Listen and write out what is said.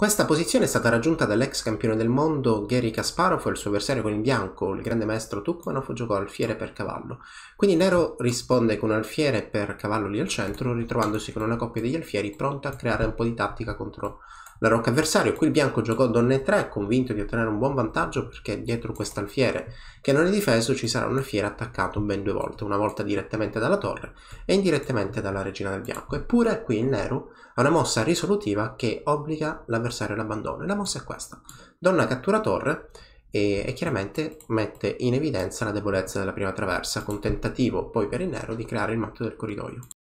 Questa posizione è stata raggiunta dall'ex campione del mondo Gary Kasparov e il suo avversario con il bianco, il grande maestro Tukmanov, giocò alfiere per cavallo. Quindi Nero risponde con un alfiere per cavallo lì al centro, ritrovandosi con una coppia degli alfieri pronta a creare un po' di tattica contro la rocca avversario. Qui il bianco giocò donne 3, convinto di ottenere un buon vantaggio perché dietro quest'alfiere, che non è difeso, ci sarà un alfiere attaccato ben due volte, una volta direttamente dalla torre e indirettamente dalla regina del bianco. Eppure qui il Nero ha una mossa risolutiva che obbliga l'avversario l'avversario all'abbandono. E la mossa è questa. Donna cattura torre e, e, chiaramente mette in evidenza la debolezza della prima traversa, con tentativo poi per il nero di creare il matto del corridoio.